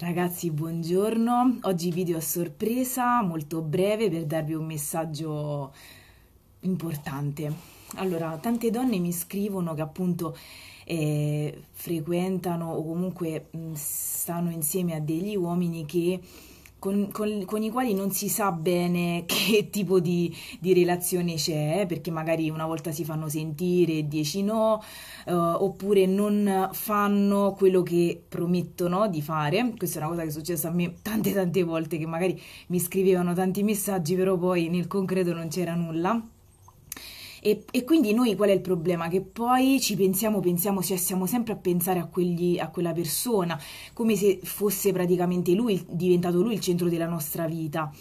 Ragazzi, buongiorno. Oggi video a sorpresa, molto breve per darvi un messaggio importante. Allora, tante donne mi scrivono che appunto eh, frequentano o comunque mh, mm, stanno insieme a degli uomini che con, con, con, i quali non si sa bene che tipo di, di, relazione c'è, eh, perché magari una volta si fanno sentire, e dieci no, eh, oppure non fanno quello che promettono di fare. Questa è una cosa che è successa a me tante tante volte, che magari mi scrivevano tanti messaggi, però poi nel concreto non c'era nulla. E, e, quindi noi qual è il problema? Che poi ci pensiamo, pensiamo, cioè siamo sempre a pensare a, quegli, a quella persona, come se fosse praticamente lui, diventato lui il centro della nostra vita.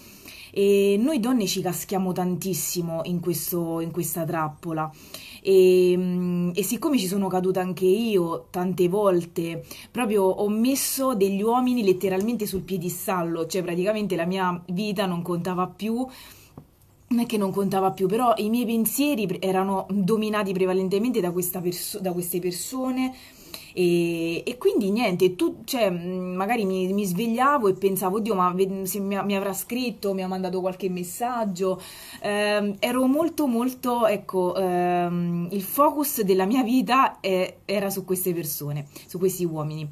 E noi donne ci caschiamo tantissimo in, questo, in questa trappola e, e, siccome ci sono caduta anche io tante volte, proprio ho messo degli uomini letteralmente sul piedistallo, cioè praticamente la mia vita non contava più non è che non contava più, però i miei pensieri erano dominati prevalentemente da, perso da queste persone e, e quindi niente, tu, cioè, magari mi, mi, svegliavo e pensavo, oddio, ma se mi, mi, avrà scritto, mi ha mandato qualche messaggio, eh, ero molto molto, ecco, eh, il focus della mia vita eh, era su queste persone, su questi uomini.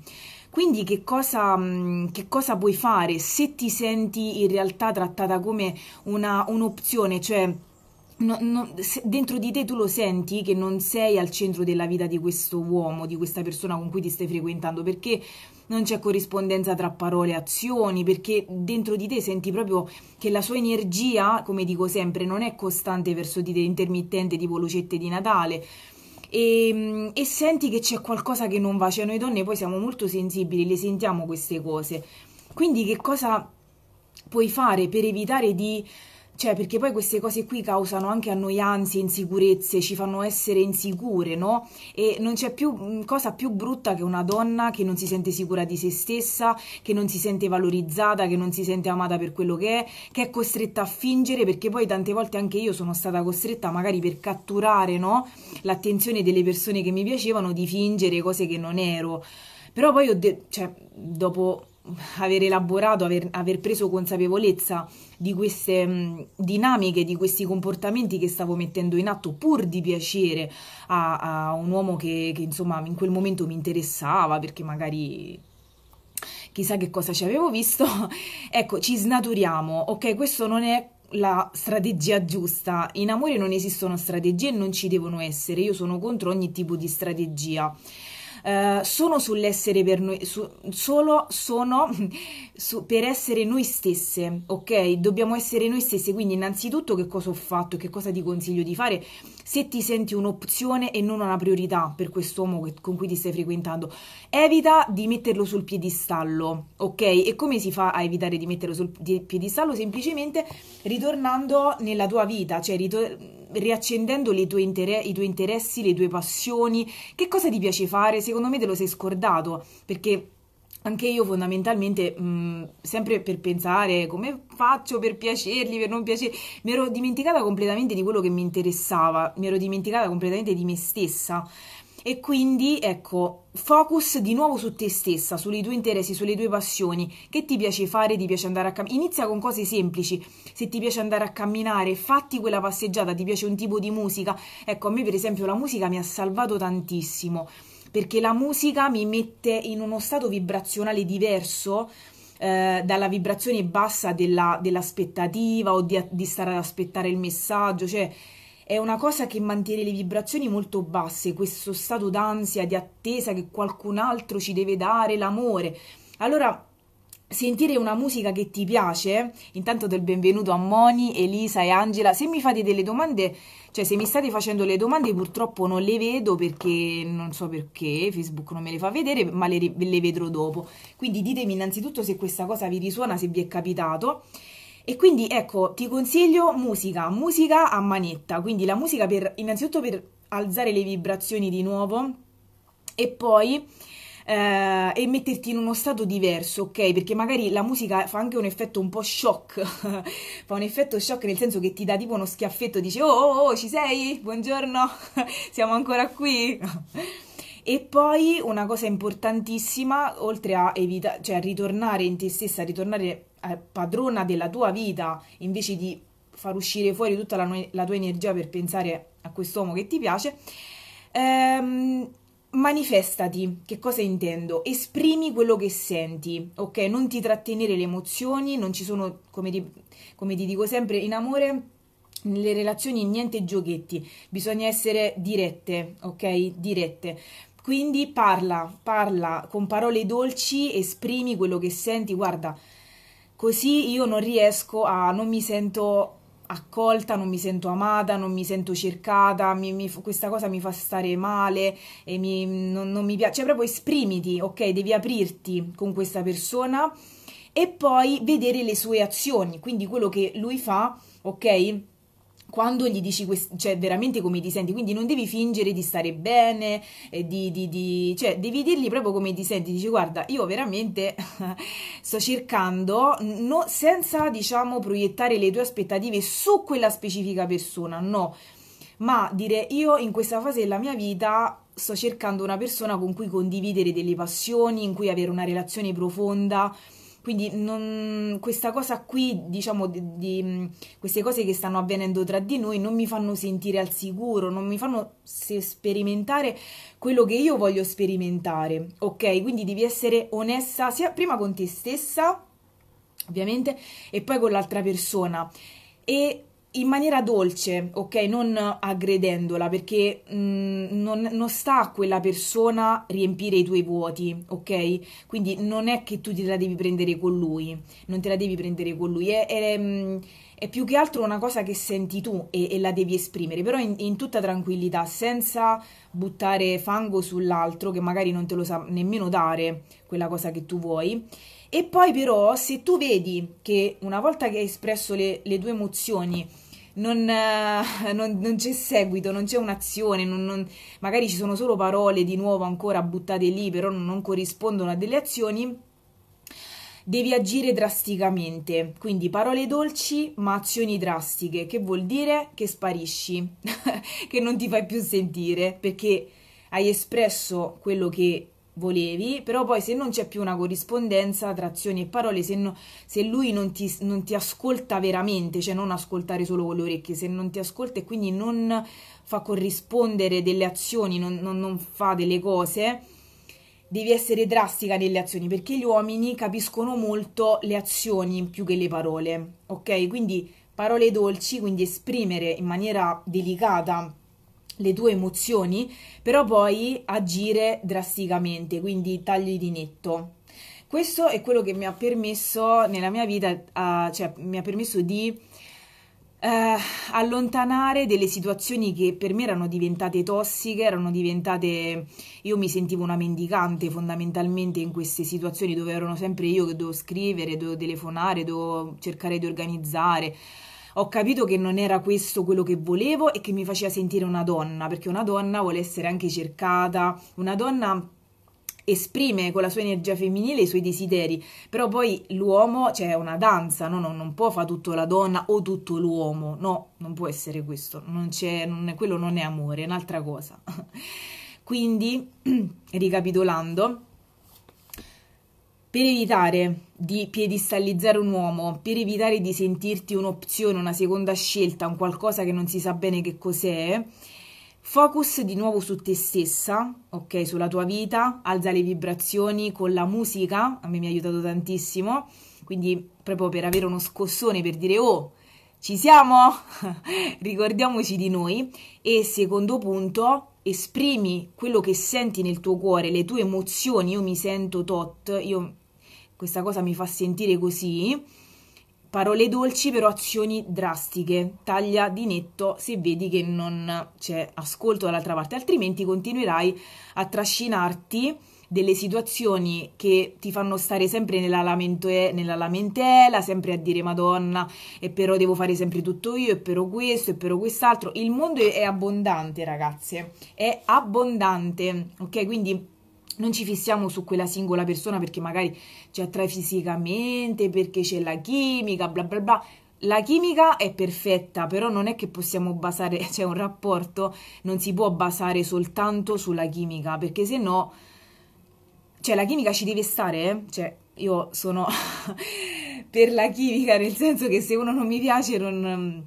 Quindi che cosa, mm, che cosa puoi fare se ti senti in realtà trattata come una, un'opzione, cioè No, no, dentro di te tu lo senti che non sei al centro della vita di questo uomo, di questa persona con cui ti stai frequentando, perché non c'è corrispondenza tra parole e azioni, perché dentro di te senti proprio che la sua energia, come dico sempre, non è costante verso di te, intermittente tipo lucette di Natale e, mm, e senti che c'è qualcosa che non va, cioè noi donne poi siamo molto sensibili, le sentiamo queste cose, quindi che cosa puoi fare per evitare di cioè, perché poi queste cose qui causano anche annoianze, insicurezze, ci fanno essere insicure, no? E non c'è più mm, cosa più brutta che una donna che non si sente sicura di se stessa, che non si sente valorizzata, che non si sente amata per quello che è, che è costretta a fingere, perché poi tante volte anche io sono stata costretta magari per catturare, no? L'attenzione delle persone che mi piacevano di fingere cose che non ero. Però poi ho detto, cioè, dopo aver elaborato, aver, aver preso consapevolezza di queste mh, mm, dinamiche, di questi comportamenti che stavo mettendo in atto pur di piacere a, a un uomo che, che insomma in quel momento mi interessava perché magari chissà che cosa ci avevo visto, ecco ci snaturiamo, ok questo non è la strategia giusta. In amore non esistono strategie e non ci devono essere. Io sono contro ogni tipo di strategia. Eh, sono sull'essere per noi, su, solo sono su, per essere noi stesse, ok? Dobbiamo essere noi stesse, quindi innanzitutto che cosa ho fatto, che cosa ti consiglio di fare se ti senti un'opzione e non una priorità per quest'uomo che, con cui ti stai frequentando. Evita di metterlo sul piedistallo, ok? E come si fa a evitare di metterlo sul piedistallo? Semplicemente ritornando nella tua vita, cioè ritornando riaccendendo tue inter- i tuoi interessi, le tue passioni, che cosa ti piace fare? Secondo me te lo sei scordato, perché anche io fondamentalmente, mh, mm, sempre per pensare come faccio per piacergli, per non piacergli, mi ero dimenticata completamente di quello che mi interessava, mi ero dimenticata completamente di me stessa. E quindi, ecco, focus di nuovo su te stessa, sui tuoi interessi, sulle tue passioni, che ti piace fare, ti piace andare a camminare. Inizia con cose semplici, se ti piace andare a camminare, fatti quella passeggiata, ti piace un tipo di musica. Ecco, a me per esempio la musica mi ha salvato tantissimo, perché la musica mi mette in uno stato vibrazionale diverso eh, dalla vibrazione bassa della, dell'aspettativa o di, di stare ad aspettare il messaggio, cioè è una cosa che mantiene le vibrazioni molto basse, questo stato d'ansia, di attesa che qualcun altro ci deve dare l'amore. Allora, sentire una musica che ti piace, intanto del benvenuto a Moni, Elisa e Angela, se mi fate delle domande, cioè se mi state facendo le domande purtroppo non le vedo perché non so perché Facebook non me le fa vedere, ma le, le vedrò dopo. Quindi ditemi innanzitutto se questa cosa vi risuona, se vi è capitato. E quindi ecco, ti consiglio musica, musica a manetta, quindi la musica per innanzitutto per alzare le vibrazioni di nuovo e poi eh, e metterti in uno stato diverso, ok? Perché magari la musica fa anche un effetto un po' shock, fa un effetto shock nel senso che ti dà tipo uno schiaffetto, dice oh, oh, oh ci sei? Buongiorno, siamo ancora qui. E poi una cosa importantissima, oltre a evitare, cioè a ritornare in te stessa, a ritornare eh, padrona della tua vita invece di far uscire fuori tutta la, la tua energia per pensare a quest'uomo che ti piace, ehm, manifestati, che cosa intendo? Esprimi quello che senti, ok? Non ti trattenere le emozioni, non ci sono, come ti, come ti dico sempre, in amore nelle relazioni niente giochetti, bisogna essere dirette, ok? Dirette. Quindi parla, parla con parole dolci, esprimi quello che senti, guarda, così io non riesco a, non mi sento accolta, non mi sento amata, non mi sento cercata, mi, mi, questa cosa mi fa stare male e mi, non, non, mi piace, cioè proprio esprimiti, ok? Devi aprirti con questa persona e poi vedere le sue azioni, quindi quello che lui fa, ok? quando gli dici quest- cioè veramente come ti senti, quindi non devi fingere di stare bene, eh, di, di, di, cioè devi dirgli proprio come ti senti, dici guarda io veramente sto cercando, no, senza diciamo proiettare le tue aspettative su quella specifica persona, no, ma dire io in questa fase della mia vita sto cercando una persona con cui condividere delle passioni, in cui avere una relazione profonda, quindi non, questa cosa qui, diciamo, di, di, mm, queste cose che stanno avvenendo tra di noi non mi fanno sentire al sicuro, non mi fanno sperimentare quello che io voglio sperimentare, ok? Quindi devi essere onesta sia prima con te stessa, ovviamente, e poi con l'altra persona. E in maniera dolce, ok? Non aggredendola, perché mh, mm, non, non, sta a quella persona riempire i tuoi vuoti, ok? Quindi non è che tu te la devi prendere con lui, non te la devi prendere con lui, è, è, mm, è più che altro una cosa che senti tu e, e la devi esprimere, però in, in, tutta tranquillità, senza buttare fango sull'altro che magari non te lo sa nemmeno dare quella cosa che tu vuoi. E poi però se tu vedi che una volta che hai espresso le, le tue emozioni, non, eh, non, non c'è seguito, non c'è un'azione, non, magari ci sono solo parole di nuovo ancora buttate lì, però non corrispondono a delle azioni devi agire drasticamente. Quindi parole dolci ma azioni drastiche, che vuol dire che sparisci, che non ti fai più sentire perché hai espresso quello che volevi, però poi se non c'è più una corrispondenza tra azioni e parole, se, no, se lui non ti, non ti, ascolta veramente, cioè non ascoltare solo con le orecchie, se non ti ascolta e quindi non fa corrispondere delle azioni, non, non, non fa delle cose, devi essere drastica nelle azioni, perché gli uomini capiscono molto le azioni più che le parole, ok? Quindi parole dolci, quindi esprimere in maniera delicata le tue emozioni, però poi agire drasticamente, quindi tagli di netto. Questo è quello che mi ha permesso nella mia vita, uh, cioè mi ha permesso di Uh, allontanare delle situazioni che per me erano diventate tossiche, erano diventate io mi sentivo una mendicante fondamentalmente in queste situazioni dove ero sempre io che dovevo scrivere, dovevo telefonare, dovevo cercare di organizzare ho capito che non era questo quello che volevo e che mi faceva sentire una donna, perché una donna vuole essere anche cercata, una donna esprime con la sua energia femminile i suoi desideri, però poi l'uomo c'è cioè una danza, no? non, non, può fare tutto la donna o tutto l'uomo, no, non può essere questo, non non è, quello non è amore, è un'altra cosa. Quindi, ricapitolando, per evitare di piedistallizzare un uomo, per evitare di sentirti un'opzione, una seconda scelta, un qualcosa che non si sa bene che cos'è, focus di nuovo su te stessa, ok, sulla tua vita, alza le vibrazioni con la musica, a me mi ha aiutato tantissimo, quindi proprio per avere uno scossone, per dire oh, ci siamo, ricordiamoci di noi e secondo punto esprimi quello che senti nel tuo cuore, le tue emozioni, io mi sento tot, io questa cosa mi fa sentire così. Parole dolci però azioni drastiche, taglia di netto se vedi che non c'è ascolto dall'altra parte, altrimenti continuerai a trascinarti delle situazioni che ti fanno stare sempre nella, lamente, nella lamentela, sempre a dire Madonna, e però devo fare sempre tutto io, e però questo, e però quest'altro. Il mondo è abbondante, ragazze, è abbondante, ok? Quindi non ci fissiamo su quella singola persona perché magari ci attrae fisicamente, perché c'è la chimica, bla bla bla. La chimica è perfetta, però non è che possiamo basare, cioè un rapporto non si può basare soltanto sulla chimica, perché se no, cioè la chimica ci deve stare, eh? cioè io sono per la chimica, nel senso che se uno non mi piace non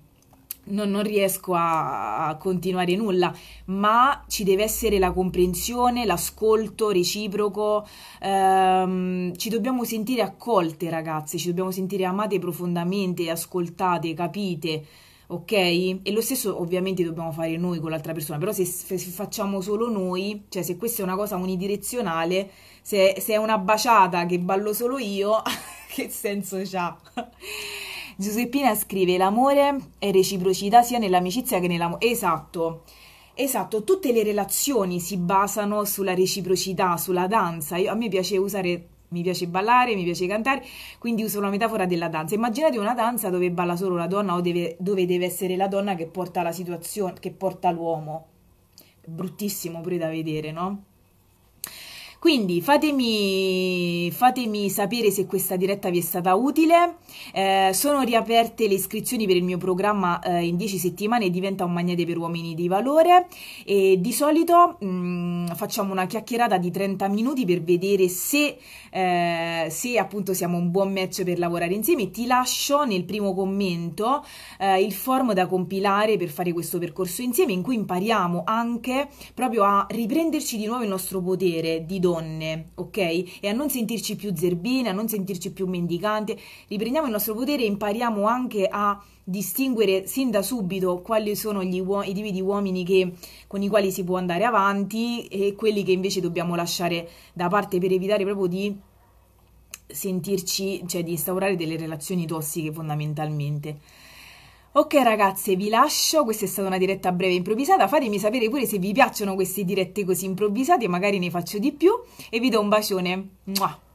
non, non riesco a, a continuare nulla, ma ci deve essere la comprensione, l'ascolto reciproco, ehm, ci dobbiamo sentire accolte ragazze, ci dobbiamo sentire amate profondamente, ascoltate, capite ok? E lo stesso ovviamente dobbiamo fare noi con l'altra persona, però se, se, facciamo solo noi, cioè se questa è una cosa unidirezionale, se, se è una baciata che ballo solo io, che senso ha? Giuseppina scrive l'amore è reciprocità sia nell'amicizia che nell'amore. Esatto. Esatto, tutte le relazioni si basano sulla reciprocità, sulla danza. Io, a me piace usare, mi piace ballare, mi piace cantare, quindi uso la metafora della danza. Immaginate una danza dove balla solo la donna o deve, dove deve essere la donna che porta la situazione, che porta l'uomo. Bruttissimo pure da vedere, no? Quindi fatemi, fatemi, sapere se questa diretta vi è stata utile. Eh, sono riaperte le iscrizioni per il mio programma eh, in 10 settimane Diventa un magnete per uomini di valore e di solito mh, mm, facciamo una chiacchierata di 30 minuti per vedere se, eh, se, appunto siamo un buon match per lavorare insieme. Ti lascio nel primo commento eh, il form da compilare per fare questo percorso insieme in cui impariamo anche proprio a riprenderci di nuovo il nostro potere di donna donne, ok? E a non sentirci più zerbine, a non sentirci più mendicante, riprendiamo il nostro potere e impariamo anche a distinguere sin da subito quali sono i tipi di uomini che, con i quali si può andare avanti e quelli che invece dobbiamo lasciare da parte per evitare proprio di sentirci, cioè di instaurare delle relazioni tossiche fondamentalmente. Ok ragazze, vi lascio, questa è stata una diretta breve improvvisata, fatemi sapere pure se vi piacciono queste dirette così improvvisate, magari ne faccio di più e vi do un bacione. Muah.